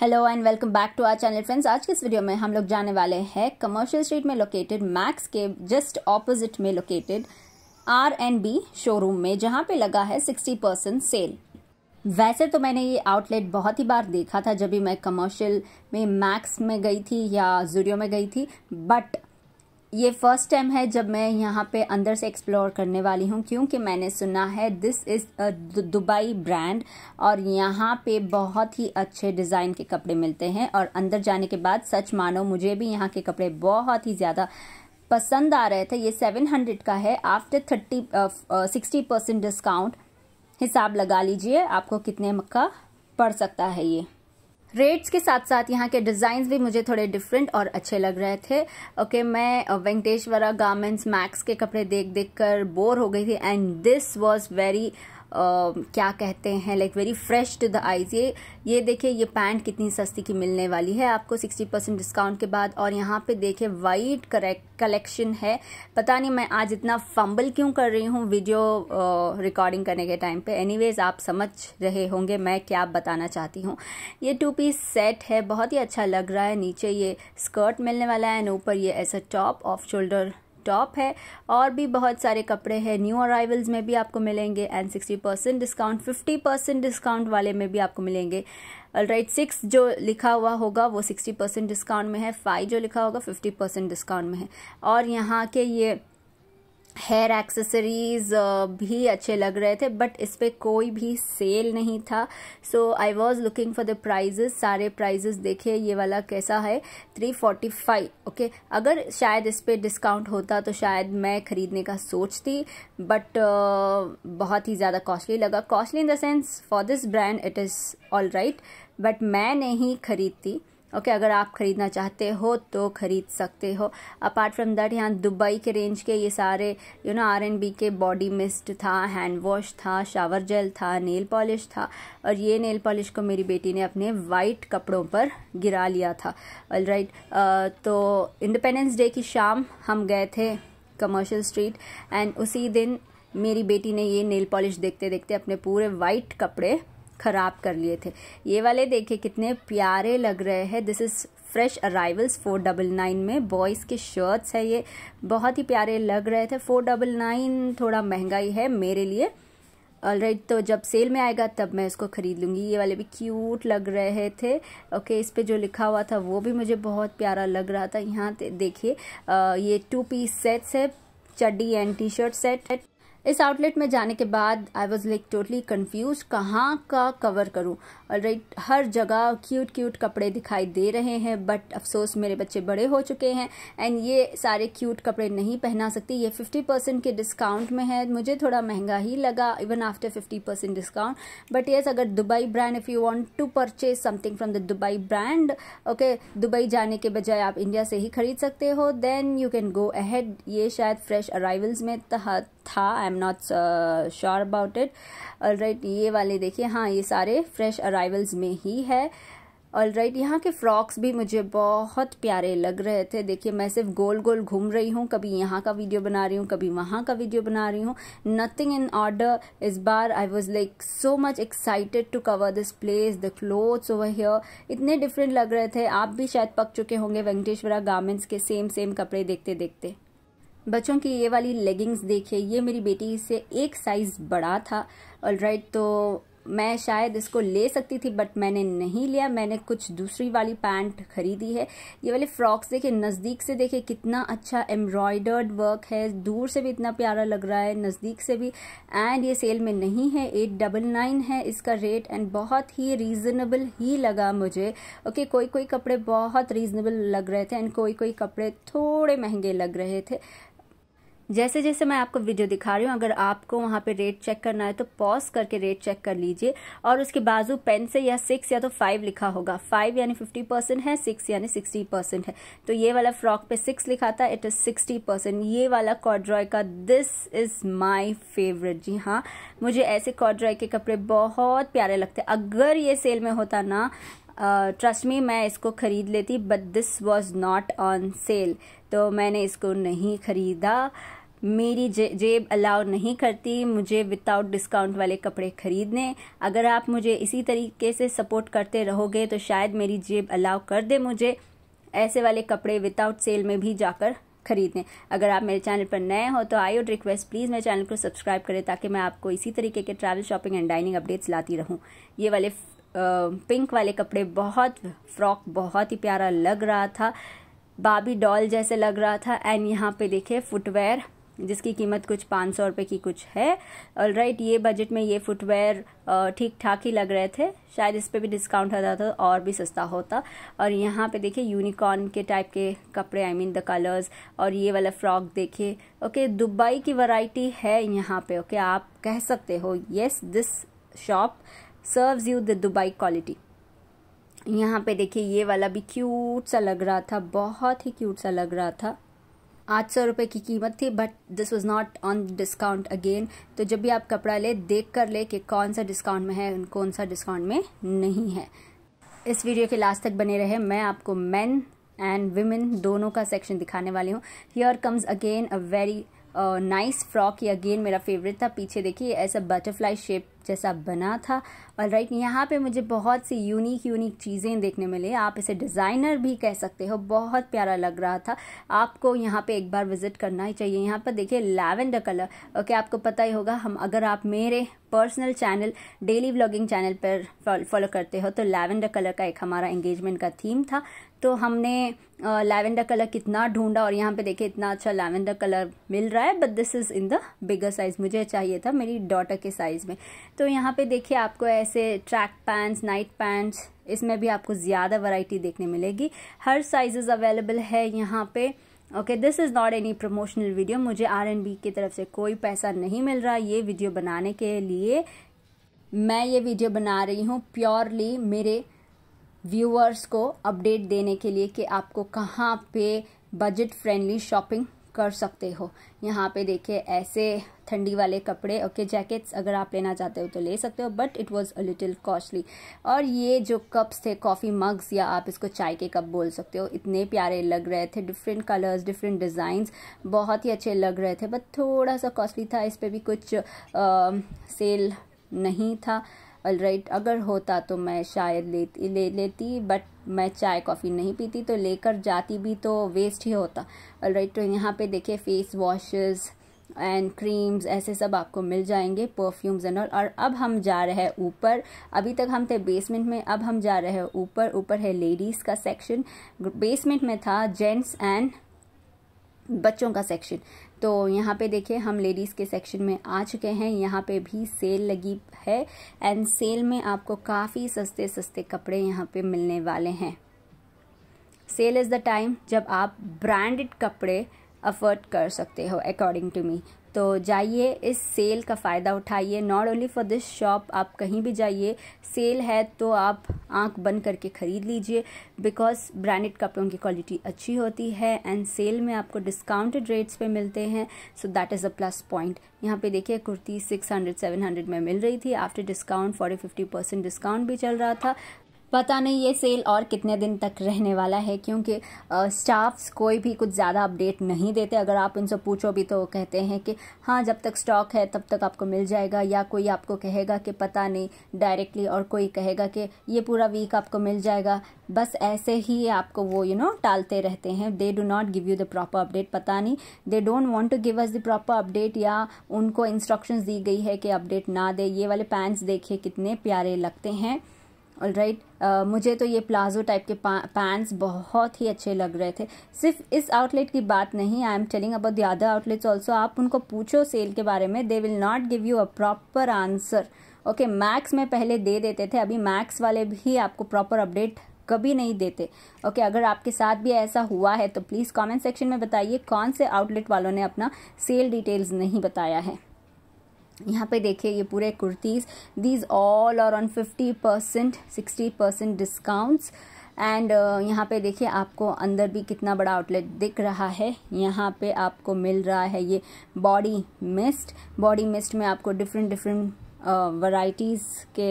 Hello and welcome back to our channel friends आज के इस वीडियो में हम लोग जाने वाले हैं कमर्शियल स्ट्रीट में लोकेटेड मैक्स के जस्ट ऑपोजिट में located R and B showroom में जहां पे लगा है 60 परसेंट सेल वैसे तो मैंने ये आउटलेट बहुत ही बार देखा था जब भी मैं कमर्शियल में मैक्स में गई थी या जूडियो में गई थी बट ये फर्स्ट टाइम है जब मैं यहाँ पे अंदर से एक्सप्लोर करने वाली हूँ क्योंकि मैंने सुना है दिस इज़ दुबई ब्रांड और यहाँ पे बहुत ही अच्छे डिज़ाइन के कपड़े मिलते हैं और अंदर जाने के बाद सच मानो मुझे भी यहाँ के कपड़े बहुत ही ज़्यादा पसंद आ रहे थे ये सेवन हंड्रेड का है after thirty sixty percent discount हिसाब लगा लीजिए आपको कितने का पड़ सकता है ये रेट्स के साथ साथ यहाँ के डिज़ाइंस भी मुझे थोड़े डिफरेंट और अच्छे लग रहे थे ओके okay, मैं वेंकटेश्वरा गारमेंट्स मैक्स के कपड़े देख देख कर बोर हो गई थी एंड दिस वॉज वेरी क्या कहते हैं like very fresh to the eyes ये ये देखिए ये पैंट कितनी सस्ती की मिलने वाली है आपको सिक्सटी परसेंट डिस्काउंट के बाद और यहाँ पे देखिए वाइट करेक्ट कलेक्शन है पता नहीं मैं आज इतना फंबल क्यों कर रही हूँ वीडियो रिकॉर्डिंग करने के टाइम पे एनीवेज आप समझ रहे होंगे मैं क्या बताना चाहती हूँ ये टू पीस सेट है बहुत ही अच्छा लग रहा है नीचे ये स्कर्ट मिलने वाला है एंड ऊपर ये as a top off shoulder top है और भी बहुत सारे कपड़े हैं न्यू अराइवल्स में भी आपको मिलेंगे and sixty percent discount fifty percent discount वाले में भी आपको मिलेंगे राइट right, सिक्स जो लिखा हुआ होगा वो सिक्सटी परसेंट डिस्काउंट में है फाइव जो लिखा होगा फिफ्टी परसेंट डिस्काउंट में है और यहाँ के ये हेयर एक्सेसरीज भी अच्छे लग रहे थे बट इस पर कोई भी सेल नहीं था so I was looking for the prices सारे प्राइजेस देखे ये वाला कैसा है थ्री फोर्टी फाइव ओके अगर शायद इस पर डिस्काउंट होता तो शायद मैं ख़रीदने का सोचती बट uh, बहुत ही ज़्यादा कॉस्टली लगा costly in the sense for this brand it is all right but मैं नहीं खरीदती ओके अगर आप ख़रीदना चाहते हो तो ख़रीद सकते हो अपार्ट फ्रॉम दैट यहाँ दुबई के रेंज के ये सारे you know R and B के बॉडी मिस्ट था हैंड वॉश था शावर जेल था नेल पॉलिश था और ये नेल पॉलिश को मेरी बेटी ने अपने वाइट कपड़ों पर गिरा लिया था ऑल राइट right, तो इंडिपेंडेंस डे की शाम हम गए थे कमर्शियल स्ट्रीट एंड उसी दिन मेरी बेटी ने ये नेल पॉलिश देखते देखते अपने पूरे वाइट कपड़े ख़राब कर लिए थे ये वाले देखिए कितने प्यारे लग रहे हैं this is fresh arrivals four double nine में बॉयज़ के शर्ट्स है ये बहुत ही प्यारे लग रहे थे फोर डबल नाइन थोड़ा महंगा ही है मेरे लिए ऑल राइट तो जब सेल में आएगा तब मैं इसको ख़रीद लूँगी ये वाले भी क्यूट लग रहे थे ओके इस पर जो लिखा हुआ था वो भी मुझे बहुत प्यारा लग रहा था यहाँ देखिए ये टू पीस सेट्स है चड्डी एंड टी शर्ट सेट है इस आउटलेट में जाने के बाद I was like totally confuse कहाँ का कवर करूँ राइट हर जगह क्यूट क्यूट कपड़े दिखाई दे रहे हैं बट अफसोस मेरे बच्चे बड़े हो चुके हैं एंड ये सारे क्यूट कपड़े नहीं पहना सकती ये फिफ्टी परसेंट के डिस्काउंट में है मुझे थोड़ा महंगा ही लगा even after fifty percent discount but yes अगर Dubai brand if you want to purchase something from the Dubai brand okay Dubai जाने के बजाय आप इंडिया से ही खरीद सकते हो then you can go ahead ये शायद फ्रेश अराइवल्स में तहत था I am not sure about it right ये वाले देखिए हाँ ये सारे फ्रेश अराइवल्स में ही है ऑल राइट यहाँ के फ्रॉक्स भी मुझे बहुत प्यारे लग रहे थे देखिए मैं सिर्फ गोल गोल घूम रही हूँ कभी यहाँ का वीडियो बना रही हूँ कभी वहाँ का वीडियो बना रही हूँ नथिंग इन ऑर्डर इस बार I was like so much excited to cover this place the clothes over here इतने डिफरेंट लग रहे थे आप भी शायद पक चुके होंगे वेंकटेश्वरा गार्मेंट्स के सेम सेम कपड़े देखते देखते बच्चों की ये वाली लेगिंग्स देखिए ये मेरी बेटी से एक साइज़ बड़ा था ऑल राइट तो मैं शायद इसको ले सकती थी बट मैंने नहीं लिया मैंने कुछ दूसरी वाली पैंट खरीदी है ये वाले फ्रॉक्स देखे नज़दीक से देखे कितना अच्छा एम्ब्रॉयडर्ड वर्क है दूर से भी इतना प्यारा लग रहा है नज़दीक से भी एंड ये सेल में नहीं है एट डबल नाइन है इसका रेट एंड बहुत ही रीज़नेबल ही लगा मुझे ओके कोई कोई कपड़े बहुत रीज़नेबल लग रहे थे एंड कोई कोई कपड़े थोड़े महंगे लग रहे थे जैसे जैसे मैं आपको वीडियो दिखा रही हूँ अगर आपको वहाँ पे रेट चेक करना है तो पॉज करके रेट चेक कर लीजिए और उसके बाजू पेन से या सिक्स या तो फाइव लिखा होगा फाइव यानी फिफ्टी परसेंट है सिक्स यानी सिक्सटी परसेंट है तो ये वाला फ्रॉक पे सिक्स लिखा था इट इज़ सिक्सटी परसेंट ये वाला कॉड्रॉय का दिस इज़ माई फेवरेट जी हाँ मुझे ऐसे कॉड्रॉय के कपड़े बहुत प्यारे लगते अगर ये सेल में होता ना ट्रस्ट uh, मैं इसको ख़रीद लेती but this was not on sale तो मैंने इसको नहीं ख़रीदा मेरी जे, जेब अलाउ नहीं करती मुझे विदाउट डिस्काउंट वाले कपड़े खरीदने अगर आप मुझे इसी तरीके से सपोर्ट करते रहोगे तो शायद मेरी जेब अलाउ कर दे मुझे ऐसे वाले कपड़े विदाउट सेल में भी जाकर खरीदने अगर आप मेरे चैनल पर नए हो तो आई वुड रिक्वेस्ट प्लीज़ मेरे चैनल को सब्सक्राइब करें ताकि मैं आपको इसी तरीके के travel shopping and dining updates लाती रहूँ ये वाले पिंक वाले कपड़े बहुत फ्रॉक बहुत ही प्यारा लग रहा था बाबी डॉल जैसे लग रहा था एंड यहाँ पे देखे फुटवेयर जिसकी कीमत कुछ पाँच सौ रुपये की कुछ है ऑल राइट ये बजट में ये फुटवेयर ठीक ठाक ही लग रहे थे शायद इस पर भी डिस्काउंट होता तो और भी सस्ता होता और यहाँ पे देखिए यूनिकॉर्न के टाइप के कपड़े आई मीन द कलर्स और ये वाला फ्रॉक देखिए ओके दुबई की वैरायटी है यहाँ पे ओके आप कह सकते हो yes this shop serves you the Dubai quality यहाँ पे देखिए ये वाला भी क्यूट सा लग रहा था बहुत ही क्यूट सा लग रहा था आठ सौ रुपये की कीमत थी but this was not on discount again तो जब भी आप कपड़ा ले देख कर ले कि कौन सा डिस्काउंट में है कौन सा डिस्काउंट में नहीं है इस वीडियो के लास्ट तक बने रहे मैं आपको मैन एंड वीमेन दोनों का सेक्शन दिखाने वाली हूँ here comes again a very nice frock ये अगेन मेरा फेवरेट था पीछे देखिए ऐसा बटरफ्लाई शेप जैसा बना था और राइट यहाँ पे मुझे बहुत सी यूनिक यूनिक चीज़ें देखने मिली आप इसे डिज़ाइनर भी कह सकते हो बहुत प्यारा लग रहा था आपको यहाँ पे एक बार विज़िट करना ही चाहिए यहाँ पर देखिए लैवेंडर कलर ओके आपको पता ही होगा हम अगर आप मेरे personal channel daily vlogging channel पर फॉलो करते हो तो लैवेंडर कलर का एक हमारा एंगेजमेंट का थीम था तो हमने लैवेंडर कलर कितना ढूंढा और यहाँ पे देखिए इतना अच्छा लैवेंडर कलर मिल रहा है but this is in the bigger size मुझे चाहिए था मेरी डॉटर के साइज़ में तो यहाँ पे देखिए आपको ऐसे ट्रैक पैंट्स नाइट पैंट्स इसमें भी आपको ज़्यादा वैरायटी देखने मिलेगी हर साइज़ अवेलेबल है यहाँ पर okay this is not any promotional video मुझे आर एंड बी की तरफ से कोई पैसा नहीं मिल रहा ये वीडियो बनाने के लिए मैं ये वीडियो बना रही हूँ प्योरली मेरे व्यूअर्स को अपडेट देने के लिए कि आपको कहाँ पे बजट फ्रेंडली शॉपिंग कर सकते हो यहाँ पे देखिए ऐसे ठंडी वाले कपड़े ओके जैकेट्स अगर आप लेना चाहते हो तो ले सकते हो but it was a little costly और ये जो कप्स थे कॉफ़ी मग्स या आप इसको चाय के कप बोल सकते हो इतने प्यारे लग रहे थे डिफरेंट कलर्स डिफरेंट डिज़ाइंस बहुत ही अच्छे लग रहे थे बट थोड़ा सा कॉस्टली था इस पर भी कुछ आ, सेल नहीं था right, अगर होता तो मैं शायद लेती ले लेती बट मैं चाय कॉफ़ी नहीं पीती तो लेकर जाती भी तो वेस्ट ही होता right, तो यहाँ पे देखिए फेस वॉशेस एंड क्रीम्स ऐसे सब आपको मिल जाएंगे परफ्यूम्स एंड ऑल और अब हम जा रहे हैं ऊपर अभी तक हम थे बेसमेंट में अब हम जा रहे हैं ऊपर ऊपर है लेडीज़ का सेक्शन बेसमेंट में था जेंट्स एंड बच्चों का सेक्शन तो यहाँ पे देखिए हम लेडीज़ के सेक्शन में आ चुके हैं यहाँ पे भी सेल लगी है एंड सेल में आपको काफ़ी सस्ते सस्ते कपड़े यहाँ पे मिलने वाले हैं सेल इज़ द टाइम जब आप ब्रांडेड कपड़े अफोर्ड कर सकते हो अकॉर्डिंग टू मी तो जाइए इस सेल का फ़ायदा उठाइए not only for this shop आप कहीं भी जाइए सेल है तो आप आंख बंद करके ख़रीद लीजिए बिकॉज ब्रांडेड कपड़ों की क्वालिटी अच्छी होती है एंड सेल में आपको डिस्काउंटेड रेट्स पे मिलते हैं so that is a plus point यहाँ पे देखिए कुर्ती 600 700 में मिल रही थी आफ्टर डिस्काउंट 40 50 परसेंट डिस्काउंट भी चल रहा था पता नहीं ये सेल और कितने दिन तक रहने वाला है क्योंकि स्टाफ्स कोई भी कुछ ज़्यादा अपडेट नहीं देते अगर आप उनसे पूछो भी तो वो कहते हैं कि हाँ जब तक स्टॉक है तब तक आपको मिल जाएगा या कोई आपको कहेगा कि पता नहीं डायरेक्टली और कोई कहेगा कि ये पूरा वीक आपको मिल जाएगा बस ऐसे ही आपको वो यू नो टालते रहते हैं they do not give you the proper update पता नहीं they don't want to give us the proper update या उनको इंस्ट्रक्शंस दी गई है कि अपडेट ना दे ये वाले पैंट्स देखिए कितने प्यारे लगते हैं ऑल राइट right? uh, मुझे तो ये प्लाजो टाइप के पैंट्स बहुत ही अच्छे लग रहे थे सिर्फ इस आउटलेट की बात नहीं I am telling about the other outlets also आप उनको पूछो सेल के बारे में they will not give you a proper answer okay Max में पहले दे देते थे अभी मैक्स वाले भी आपको प्रॉपर अपडेट कभी नहीं देते ओके okay, अगर आपके साथ भी ऐसा हुआ है तो प्लीज़ कमेंट सेक्शन में बताइए कौन से आउटलेट वालों ने अपना सेल डिटेल्स नहीं बताया है यहाँ पे देखिए ये पूरे कुर्तीज़ दीज ऑल और on fifty percent sixty percent discounts and यहाँ पे देखिए आपको अंदर भी कितना बड़ा आउटलेट दिख रहा है यहाँ पे आपको मिल रहा है ये बॉडी मिस्ट बॉडी मिस्ट में आपको डिफरेंट डिफरेंट वैरायटीज़ के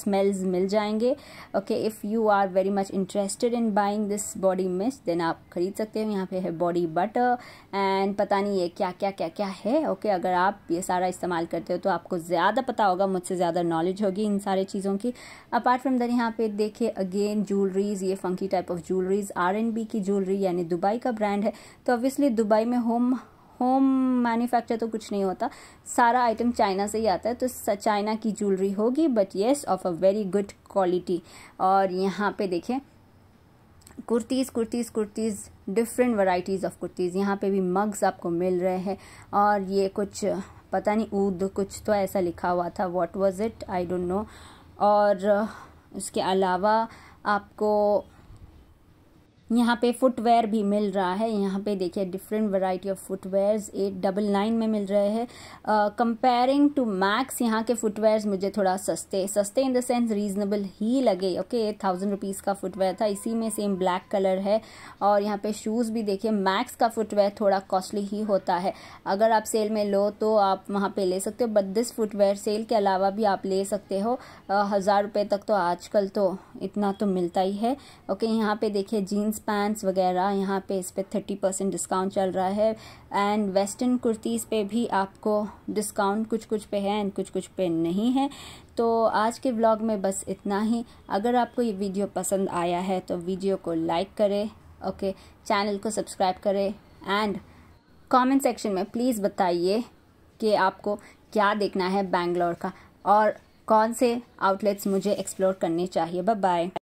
स्मेल्स मिल जाएंगे okay if you are very much interested in buying this body mist then आप ख़रीद सकते हो यहाँ पे है बॉडी बटर एंड पता नहीं ये क्या क्या क्या क्या है ओके okay, अगर आप ये सारा इस्तेमाल करते हो तो आपको ज़्यादा पता होगा मुझसे ज़्यादा नॉलेज होगी इन सारे चीज़ों की अपार्ट फ्रॉम दैन यहाँ पे देखे अगेन जूलरीज ये funky type of jewelleries R की ज्वेलरी यानी दुबई का ब्रांड है तो ऑब्वियसली दुबई में होम होम मैन्युफैक्चर तो कुछ नहीं होता सारा आइटम चाइना से ही आता है तो चाइना की ज्वेलरी होगी but yes of a very good quality और यहाँ पे देखें kurtis kurtis kurtis different varieties of kurtis यहाँ पे भी मग्स आपको मिल रहे हैं और ये कुछ पता नहीं ऊद कुछ तो ऐसा लिखा हुआ था what was it I don't know और उसके अलावा आपको यहाँ पे फुटवेयर भी मिल रहा है यहाँ पे देखिए different variety of footwears at double nine में मिल रहे हैं कंपेयरिंग टू मैक्स यहाँ के फुटवेयर्स मुझे थोड़ा सस्ते सस्ते इन द सेंस रीजनेबल ही लगे ओके एट थाउजेंड रुपीज़ का फुटवेयर था इसी में सेम ब्लैक कलर है और यहाँ पे शूज़ भी देखिए मैक्स का फुटवेयर थोड़ा कॉस्टली ही होता है अगर आप सेल में लो तो आप वहाँ पर ले सकते हो बट दिस फुटवेयर सेल के अलावा भी आप ले सकते हो हज़ार रुपये तक तो आजकल तो इतना तो मिलता ही है ओके यहाँ पर देखिए जीन्स जीन्स पैंट्स वगैरह यहाँ पे इस पर थर्टी परसेंट डिस्काउंट चल रहा है एंड वेस्टर्न कुर्तीज़ पे भी आपको डिस्काउंट कुछ कुछ पे है एंड कुछ कुछ पे नहीं है तो आज के ब्लॉग में बस इतना ही अगर आपको ये वीडियो पसंद आया है तो वीडियो को लाइक करें ओके चैनल को सब्सक्राइब करें एंड कमेंट सेक्शन में प्लीज़ बताइए कि आपको क्या देखना है बैंगलोर का और कौन से आउटलेट्स मुझे एक्सप्लोर करने चाहिए बाय